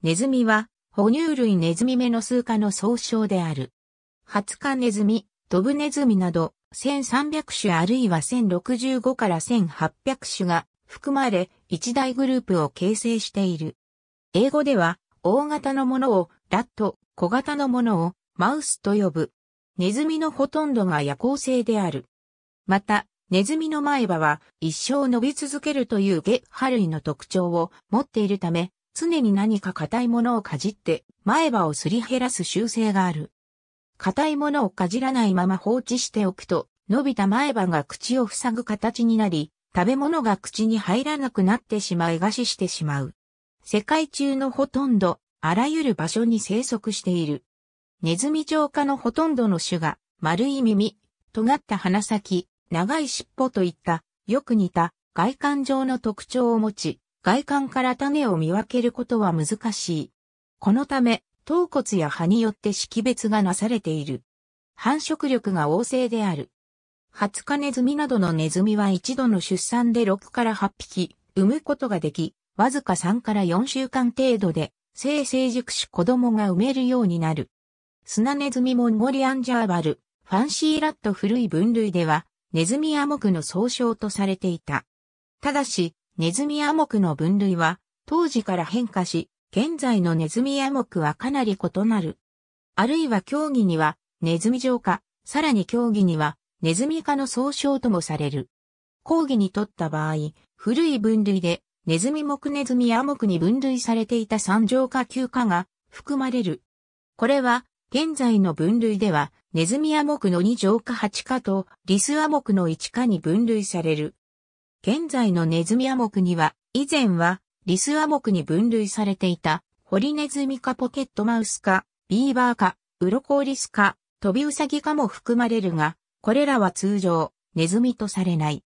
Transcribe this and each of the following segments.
ネズミは、哺乳類ネズミ目の数科の総称である。ハツカネズミ、ドブネズミなど、1300種あるいは1065から1800種が含まれ、一大グループを形成している。英語では、大型のものをラット、小型のものをマウスと呼ぶ。ネズミのほとんどが夜行性である。また、ネズミの前歯は一生伸び続けるというゲッハ類の特徴を持っているため、常に何か硬いものをかじって前歯をすり減らす習性がある。硬いものをかじらないまま放置しておくと、伸びた前歯が口を塞ぐ形になり、食べ物が口に入らなくなってしまい餓死してしまう。世界中のほとんど、あらゆる場所に生息している。ネズミ浄化のほとんどの種が、丸い耳、尖った鼻先、長い尻尾といった、よく似た外観上の特徴を持ち、外観から種を見分けることは難しい。このため、頭骨や葉によって識別がなされている。繁殖力が旺盛である。ハツカネズミなどのネズミは一度の出産で6から8匹、産むことができ、わずか3から4週間程度で、性成熟し子供が産めるようになる。スナネズミモンゴリアンジャーバル、ファンシーラット古い分類では、ネズミアモクの総称とされていた。ただし、ネズミモ目の分類は、当時から変化し、現在のネズミモ目はかなり異なる。あるいは競技には、ネズミ上化、さらに競技には、ネズミ科の総称ともされる。講義にとった場合、古い分類で、ネズミ目ネズミモ目に分類されていた三乗科休科が含まれる。これは、現在の分類では、ネズミモ目の2乗科8科と、リスモ目の1科に分類される。現在のネズミアモクには、以前はリスアモクに分類されていた、ホリネズミかポケットマウスか、ビーバーか、ウロコウリスか、トビウサギかも含まれるが、これらは通常、ネズミとされない。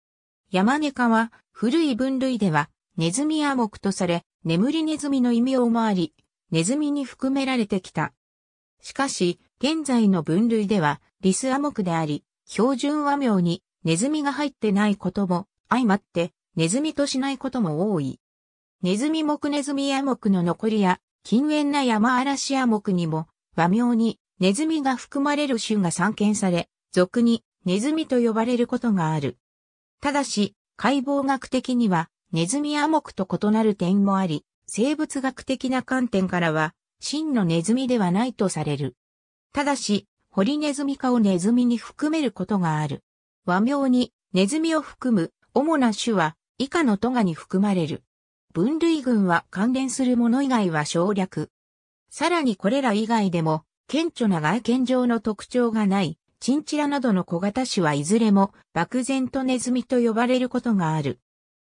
ヤマネカは、古い分類では、ネズミアモクとされ、眠りネズミの異名もあり、ネズミに含められてきた。しかし、現在の分類では、リスアモクであり、標準和名にネズミが入ってないことも相まって、ネズミとしないことも多い。ネズミ目ネズミ野木の残りや、近縁な山嵐野木にも、和名にネズミが含まれる種が散見され、俗にネズミと呼ばれることがある。ただし、解剖学的には、ネズミ野木と異なる点もあり、生物学的な観点からは、真のネズミではないとされる。ただし、ホリネズミ科をネズミに含めることがある。和名に、ネズミを含む主な種は以下のトガに含まれる。分類群は関連するもの以外は省略。さらにこれら以外でも、顕著な外見上の特徴がない、チンチラなどの小型種はいずれも、漠然とネズミと呼ばれることがある。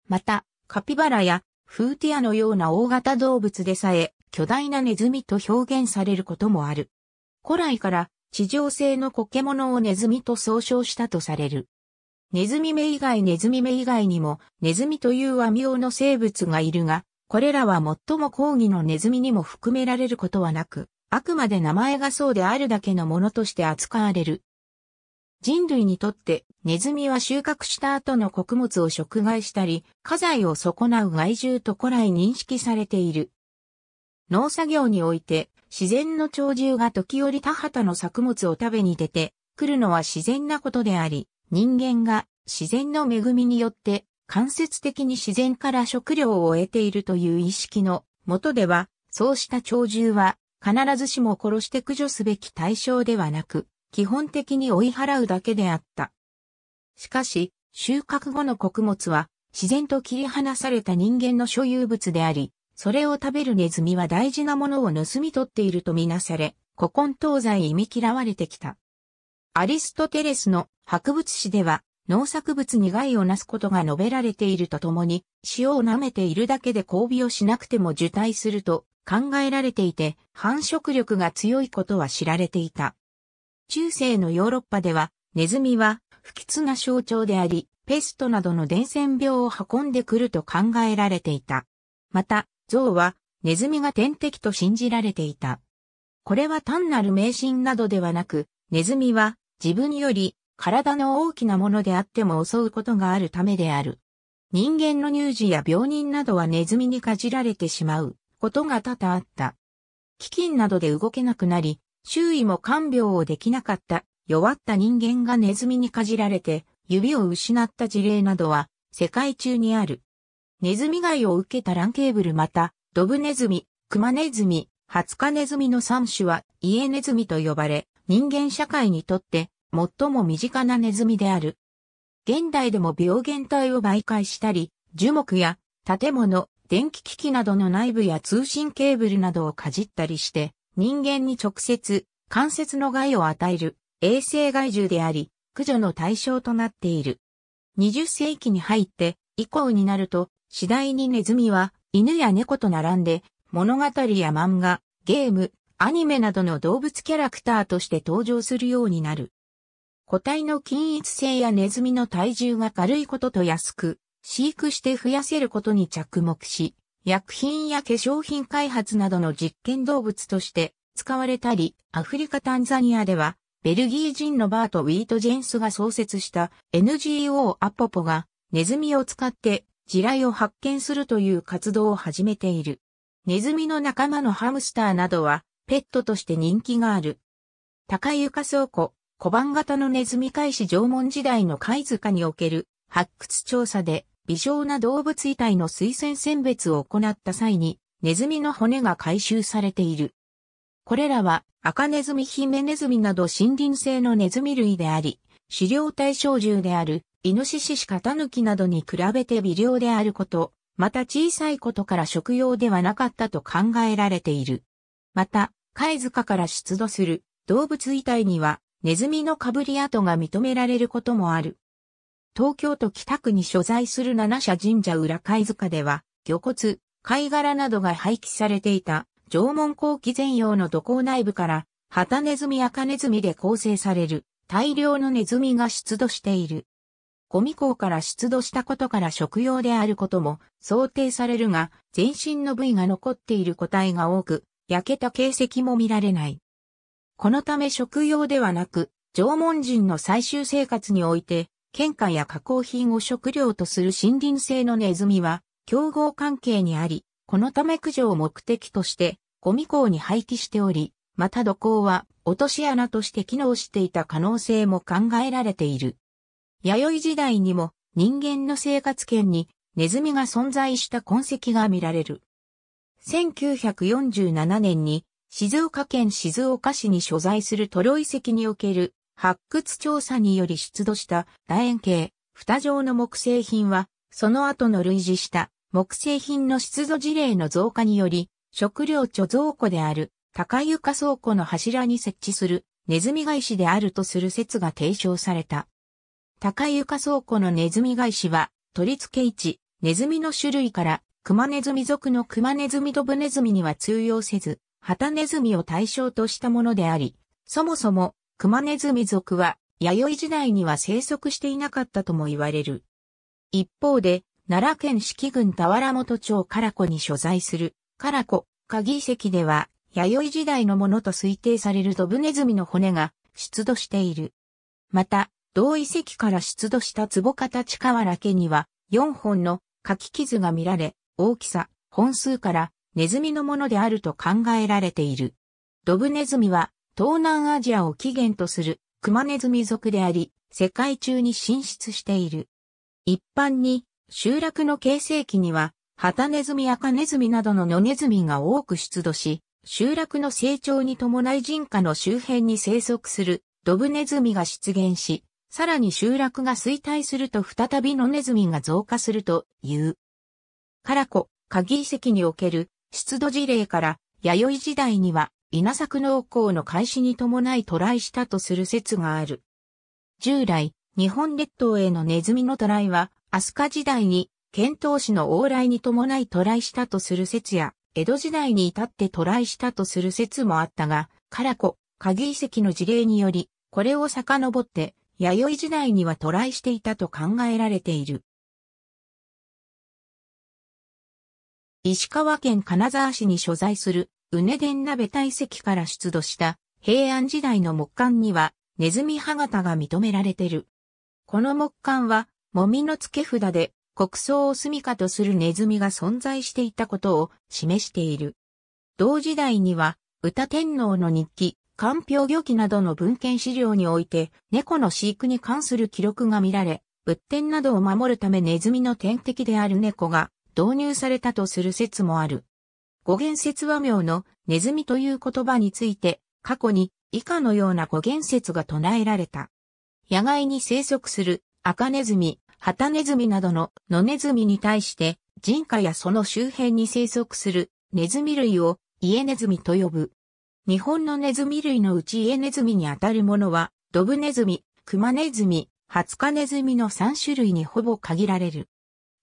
また、カピバラやフーティアのような大型動物でさえ、巨大なネズミと表現されることもある。古来から、地上性のコケモノをネズミと総称したとされる。ネズミ目以外ネズミ目以外にも、ネズミという和用の生物がいるが、これらは最も抗議のネズミにも含められることはなく、あくまで名前がそうであるだけのものとして扱われる。人類にとってネズミは収穫した後の穀物を食害したり、家財を損なう害獣と古来認識されている。農作業において自然の鳥獣が時折田畑の作物を食べに出て来るのは自然なことであり、人間が自然の恵みによって間接的に自然から食料を得ているという意識のもとでは、そうした鳥獣は必ずしも殺して駆除すべき対象ではなく、基本的に追い払うだけであった。しかし、収穫後の穀物は自然と切り離された人間の所有物であり、それを食べるネズミは大事なものを盗み取っているとみなされ、古今東西忌み嫌われてきた。アリストテレスの博物誌では、農作物に害をなすことが述べられているとともに、塩を舐めているだけで交尾をしなくても受胎すると考えられていて、繁殖力が強いことは知られていた。中世のヨーロッパでは、ネズミは不吉な象徴であり、ペストなどの伝染病を運んでくると考えられていた。また、象はネズミが天敵と信じられていた。これは単なる迷信などではなく、ネズミは自分より体の大きなものであっても襲うことがあるためである。人間の乳児や病人などはネズミにかじられてしまうことが多々あった。飢饉などで動けなくなり、周囲も看病をできなかった弱った人間がネズミにかじられて指を失った事例などは世界中にある。ネズミ害を受けたランケーブルまた、ドブネズミ、クマネズミ、ハツカネズミの3種はイエネズミと呼ばれ、人間社会にとって最も身近なネズミである。現代でも病原体を媒介したり、樹木や建物、電気機器などの内部や通信ケーブルなどをかじったりして、人間に直接、関節の害を与える、衛生害獣であり、駆除の対象となっている。20世紀に入って以降になると、次第にネズミは犬や猫と並んで、物語や漫画、ゲーム、アニメなどの動物キャラクターとして登場するようになる。個体の均一性やネズミの体重が軽いことと安く、飼育して増やせることに着目し、薬品や化粧品開発などの実験動物として使われたり、アフリカタンザニアでは、ベルギー人のバート・ウィート・ジェンスが創設した NGO アポポがネズミを使って地雷を発見するという活動を始めている。ネズミの仲間のハムスターなどはペットとして人気がある。高床倉庫、小判型のネズミ開始縄文時代の貝塚における発掘調査で微小な動物遺体の推薦選別を行った際にネズミの骨が回収されている。これらは赤ネズミヒメネズミなど森林性のネズミ類であり、狩猟対象獣であるイノシシシカタヌキなどに比べて微量であること、また小さいことから食用ではなかったと考えられている。また、貝塚から出土する動物遺体にはネズミのかぶり跡が認められることもある。東京都北区に所在する七社神社裏貝塚では、魚骨、貝殻などが廃棄されていた縄文後期前用の土坑内部から、ハタネズミアカネズミで構成される大量のネズミが出土している。ゴミ港から出土したことから食用であることも想定されるが、全身の部位が残っている個体が多く、焼けた形跡も見られない。このため食用ではなく、縄文人の最終生活において、喧嘩や加工品を食料とする森林性のネズミは、競合関係にあり、このため駆除を目的として、ゴミ港に廃棄しており、また土工は落とし穴として機能していた可能性も考えられている。弥生時代にも人間の生活圏にネズミが存在した痕跡が見られる。1947年に静岡県静岡市に所在するトロ遺跡における発掘調査により出土した楕円形、蓋状の木製品は、その後の類似した木製品の出土事例の増加により、食料貯蔵庫である高床倉庫の柱に設置するネズミ返しであるとする説が提唱された。高床倉庫のネズミ返しは、取り付け位置、ネズミの種類からクマネズミ属のクマネズミドブネズミには通用せず、ハタネズミを対象としたものであり、そもそもクマネズミ属は弥生時代には生息していなかったとも言われる。一方で、奈良県四季郡田原本町唐子に所在する、唐子、鍵遺跡では、弥生時代のものと推定されるドブネズミの骨が出土している。また、同遺跡から出土した壺形地河原家には、4本の柿傷が見られ、大きさ、本数からネズミのものであると考えられている。ドブネズミは東南アジアを起源とするクマネズミ族であり、世界中に進出している。一般に集落の形成期には、ハタネズミアカネズミなどの野ネズミが多く出土し、集落の成長に伴い人家の周辺に生息するドブネズミが出現し、さらに集落が衰退すると再び野ネズミが増加するという。カラコ、鍵遺跡における出土事例から弥生時代には稲作農耕の開始に伴い渡来したとする説がある。従来、日本列島へのネズミの渡来は、飛鳥時代に、遣唐使の往来に伴い渡来したとする説や、江戸時代に至って渡来したとする説もあったが、カラコ、鍵遺跡の事例により、これを遡って、弥生時代には渡来していたと考えられている。石川県金沢市に所在する、うねでん鍋体石から出土した平安時代の木簡には、ネズミ歯型が認められてる。この木簡は、もみの付け札で、国葬を住処とするネズミが存在していたことを示している。同時代には、歌天皇の日記、官票漁記などの文献資料において、猫の飼育に関する記録が見られ、仏典などを守るためネズミの天敵である猫が、導入されたとする説もある。語源説和名のネズミという言葉について、過去に以下のような語源説が唱えられた。野外に生息する赤ネズミ、ハタネズミなどの野ネズミに対して、人家やその周辺に生息するネズミ類を家ネズミと呼ぶ。日本のネズミ類のうち家ネズミにあたるものは、ドブネズミ、クマネズミ、ハツカネズミの3種類にほぼ限られる。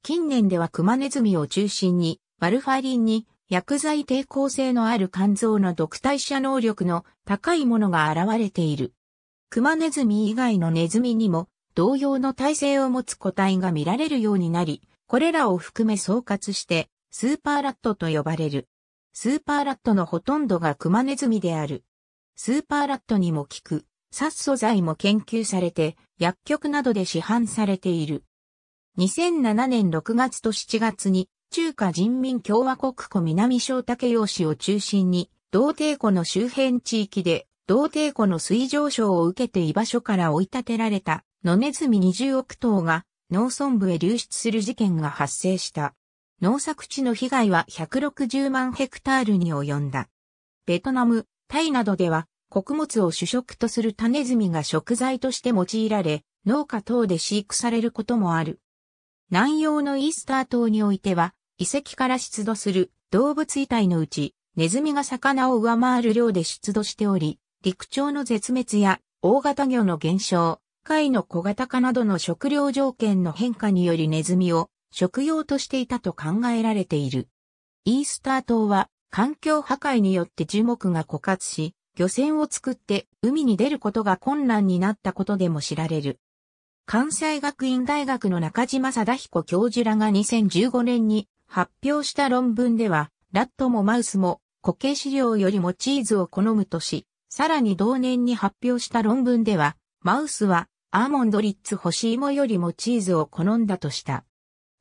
近年ではクマネズミを中心に、ワルファリンに薬剤抵抗性のある肝臓の毒代謝能力の高いものが現れている。クマネズミ以外のネズミにも同様の耐性を持つ個体が見られるようになり、これらを含め総括してスーパーラットと呼ばれる。スーパーラットのほとんどがクマネズミである。スーパーラットにも効く殺素剤も研究されて薬局などで市販されている。2007年6月と7月に中華人民共和国湖南小竹洋市を中心に、同帝湖の周辺地域で、同帝湖の水上昇を受けて居場所から追い立てられた、野ネズミ20億頭が農村部へ流出する事件が発生した。農作地の被害は160万ヘクタールに及んだ。ベトナム、タイなどでは、穀物を主食とする種ネズミが食材として用いられ、農家等で飼育されることもある。南洋のイースター島においては、遺跡から出土する動物遺体のうち、ネズミが魚を上回る量で出土しており、陸鳥の絶滅や大型魚の減少、貝の小型化などの食料条件の変化によりネズミを食用としていたと考えられている。イースター島は環境破壊によって樹木が枯渇し、漁船を作って海に出ることが困難になったことでも知られる。関西学院大学の中島貞彦教授らが2015年に発表した論文では、ラットもマウスも固形飼料よりもチーズを好むとし、さらに同年に発表した論文では、マウスはアーモンドリッツ干し芋よりもチーズを好んだとした。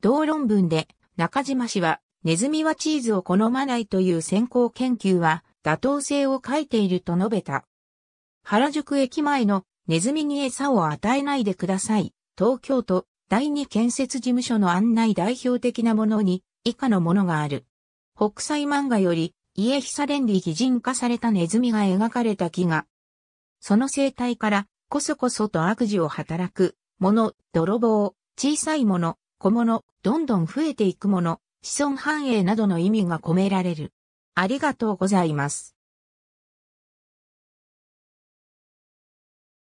同論文で中島氏はネズミはチーズを好まないという先行研究は妥当性を書いていると述べた。原宿駅前のネズミに餌を与えないでください。東京都第二建設事務所の案内代表的なものに以下のものがある。北斎漫画より家久連理擬人化されたネズミが描かれた木が、その生態からこそこそと悪事を働く、もの、泥棒、小さいもの、小物、どんどん増えていくもの、子孫繁栄などの意味が込められる。ありがとうございます。